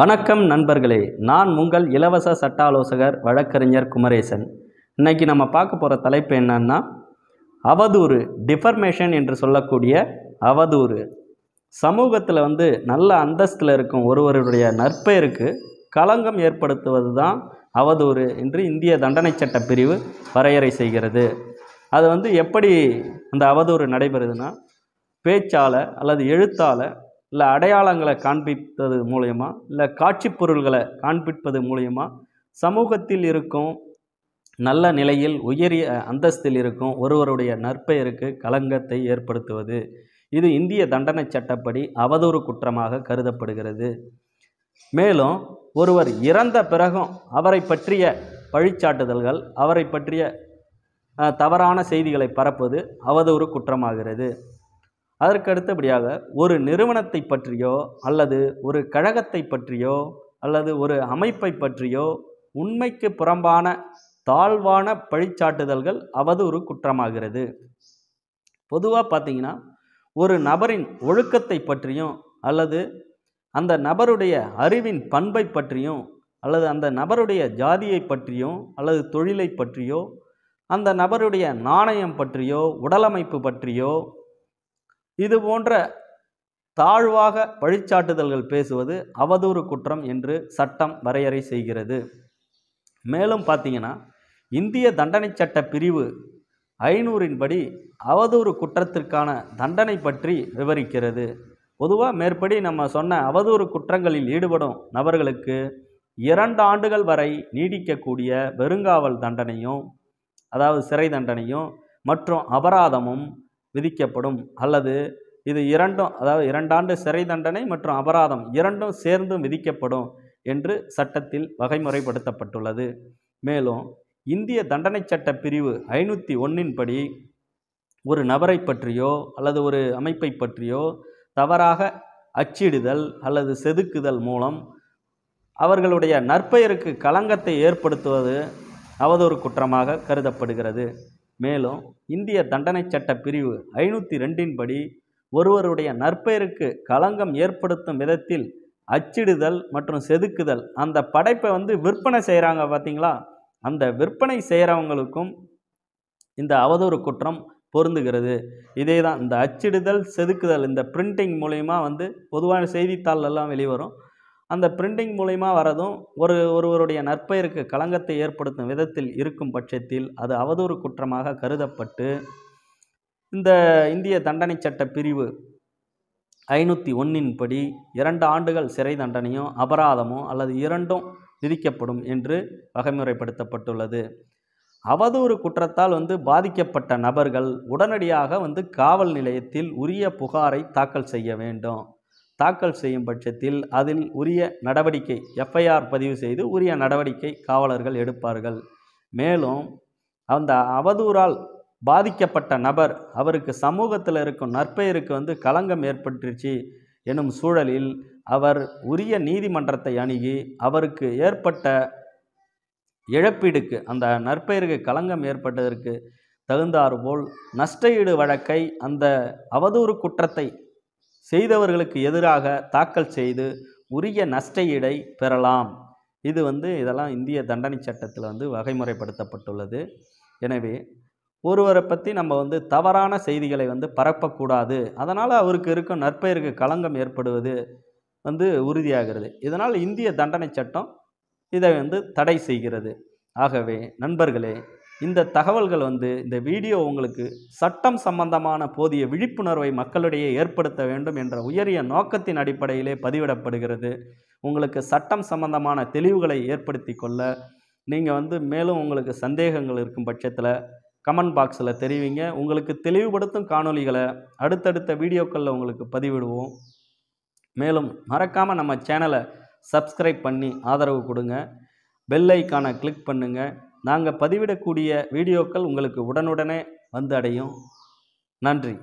வணக்கம் நண்பர்களே நான் உங்கள் இலவச சட்ட ஆலோசகர் வழக்கறிஞர் குமரேசன் இன்னைக்கு நம்ம பார்க்க போகிற தலைப்பு என்னன்னா அவதூறு டிஃபர்மேஷன் என்று சொல்லக்கூடிய அவதூறு சமூகத்தில் வந்து நல்ல அந்தஸ்தில் இருக்கும் ஒருவருடைய நற்பெயருக்கு களங்கம் ஏற்படுத்துவது தான் அவதூறு என்று இந்திய தண்டனை சட்ட பிரிவு வரையறை செய்கிறது அது வந்து எப்படி அந்த அவதூறு நடைபெறுதுன்னா பேச்சால் அல்லது எழுத்தால் இல்லை அடையாளங்களை காண்பிப்பது மூலயமா இல்லை காட்சி பொருள்களை காண்பிப்பது மூலயமா சமூகத்தில் இருக்கும் நல்ல நிலையில் உயரிய அந்தஸ்தில் இருக்கும் ஒருவருடைய நற்பெயருக்கு களங்கத்தை ஏற்படுத்துவது இது இந்திய தண்டனை சட்டப்படி அவதூறு குற்றமாக கருதப்படுகிறது மேலும் ஒருவர் இறந்த பிறகும் அவரை பற்றிய பழிச்சாட்டுதல்கள் அவரை பற்றிய தவறான செய்திகளை பரப்புவது அவதூறு குற்றமாகிறது அதற்கு அடுத்தபடியாக ஒரு நிறுவனத்தை பற்றியோ அல்லது ஒரு கழகத்தை பற்றியோ அல்லது ஒரு அமைப்பை பற்றியோ உண்மைக்கு புறம்பான தாழ்வான பழிச்சாட்டுதல்கள் அவதூறு குற்றமாகிறது பொதுவாக பார்த்தீங்கன்னா ஒரு நபரின் ஒழுக்கத்தை பற்றியும் அல்லது அந்த நபருடைய அறிவின் பண்பை பற்றியும் அல்லது அந்த நபருடைய ஜாதியை பற்றியும் அல்லது தொழிலை பற்றியோ அந்த நபருடைய நாணயம் பற்றியோ உடலமைப்பு பற்றியோ இது போன்ற தாழ்வாக பழிச்சாட்டுதல்கள் பேசுவது அவதூறு குற்றம் என்று சட்டம் வரையறை செய்கிறது மேலும் பார்த்தீங்கன்னா இந்திய தண்டனை சட்ட பிரிவு ஐநூறின்படி அவதூறு குற்றத்திற்கான தண்டனை பற்றி விவரிக்கிறது பொதுவாக மேற்படி நம்ம சொன்ன அவதூறு குற்றங்களில் ஈடுபடும் நபர்களுக்கு இரண்டு ஆண்டுகள் வரை நீடிக்கக்கூடிய வெறுங்காவல் தண்டனையும் அதாவது சிறை தண்டனையும் மற்றும் அபராதமும் விதிக்கப்படும் அல்லது இது இரண்டும் அதாவது இரண்டாண்டு சிறை தண்டனை மற்றும் அபராதம் இரண்டும் சேர்ந்தும் விதிக்கப்படும் என்று சட்டத்தில் வகைமுறைப்படுத்தப்பட்டுள்ளது மேலும் இந்திய தண்டனை சட்ட பிரிவு ஐநூற்றி ஒன்றின்படி ஒரு நபரை பற்றியோ அல்லது ஒரு அமைப்பை பற்றியோ தவறாக அச்சிடுதல் அல்லது செதுக்குதல் மூலம் அவர்களுடைய நற்பெயருக்கு களங்கத்தை ஏற்படுத்துவது அவதொரு குற்றமாக கருதப்படுகிறது மேலும் இந்திய தண்டனை சட்ட பிரிவு ஐநூற்றி ரெண்டின் படி ஒருவருடைய நற்பெயருக்கு களங்கம் ஏற்படுத்தும் விதத்தில் அச்சிடுதல் மற்றும் செதுக்குதல் அந்த படைப்பை வந்து விற்பனை செய்கிறாங்க பார்த்தீங்களா அந்த விற்பனை செய்கிறவங்களுக்கும் இந்த அவதூறு குற்றம் பொருந்துகிறது இதே தான் இந்த அச்சிடுதல் செதுக்குதல் இந்த பிரிண்டிங் மூலயமா வந்து பொதுவான செய்தித்தாள்லாம் வெளிவரும் அந்த பிரிண்டிங் மூலிமா வரதும் ஒரு ஒருவருடைய நற்பெயருக்கு களங்கத்தை ஏற்படுத்தும் விதத்தில் இருக்கும் பட்சத்தில் அது அவதூறு குற்றமாக கருதப்பட்டு இந்த இந்திய தண்டனை சட்ட பிரிவு ஐநூற்றி ஒன்றின் படி இரண்டு ஆண்டுகள் சிறை தண்டனையோ அபராதமோ அல்லது இரண்டும் விதிக்கப்படும் என்று வகைமுறைப்படுத்தப்பட்டுள்ளது அவதூறு குற்றத்தால் வந்து பாதிக்கப்பட்ட நபர்கள் உடனடியாக வந்து காவல் நிலையத்தில் உரிய புகாரை தாக்கல் செய்ய வேண்டும் தாக்கல் செய்யும் பட்சத்தில் அதில் உரிய நடவடிக்கை எஃப்ஐஆர் பதிவு செய்து உரிய நடவடிக்கை காவலர்கள் எடுப்பார்கள் மேலும் அந்த அவதூறால் பாதிக்கப்பட்ட நபர் அவருக்கு சமூகத்தில் இருக்கும் நற்பெயருக்கு வந்து களங்கம் ஏற்பட்டுருச்சு எனும் சூழலில் அவர் உரிய நீதிமன்றத்தை அணுகி அவருக்கு ஏற்பட்ட இழப்பீடுக்கு அந்த நற்பெயருக்கு களங்கம் ஏற்பட்டதற்கு தகுந்தாறுபோல் நஷ்டஈடு வழக்கை அந்த அவதூறு குற்றத்தை செய்தவர்களுக்கு எதிராக தாக்கல் செய்து உரிய நஷ்ட பெறலாம் இது வந்து இதெல்லாம் இந்திய தண்டனை சட்டத்தில் வந்து வகைமுறைப்படுத்தப்பட்டுள்ளது எனவே ஒருவரை பற்றி நம்ம வந்து தவறான செய்திகளை வந்து பரப்பக்கூடாது அதனால் அவருக்கு இருக்கும் நற்பெயருக்கு களங்கம் ஏற்படுவது வந்து உறுதியாகிறது இதனால் இந்திய தண்டனை சட்டம் இதை வந்து தடை செய்கிறது ஆகவே நண்பர்களே இந்த தகவல்கள் வந்து இந்த வீடியோ உங்களுக்கு சட்டம் சம்பந்தமான போதிய விழிப்புணர்வை மக்களிடையே ஏற்படுத்த வேண்டும் என்ற உயரிய நோக்கத்தின் அடிப்படையிலே பதிவிடப்படுகிறது உங்களுக்கு சட்டம் சம்பந்தமான தெளிவுகளை ஏற்படுத்தி கொள்ள நீங்கள் வந்து மேலும் உங்களுக்கு சந்தேகங்கள் இருக்கும் பட்சத்தில் கமெண்ட் பாக்ஸில் தெரிவிங்க உங்களுக்கு தெளிவுபடுத்தும் காணொலிகளை அடுத்தடுத்த வீடியோக்களில் உங்களுக்கு பதிவிடுவோம் மேலும் மறக்காமல் நம்ம சேனலை சப்ஸ்கிரைப் பண்ணி ஆதரவு கொடுங்க பெல் ஐக்கானை கிளிக் பண்ணுங்கள் நாங்கள் பதிவிடக்கூடிய வீடியோக்கள் உங்களுக்கு உடனுடனே வந்து அடையும் நன்றி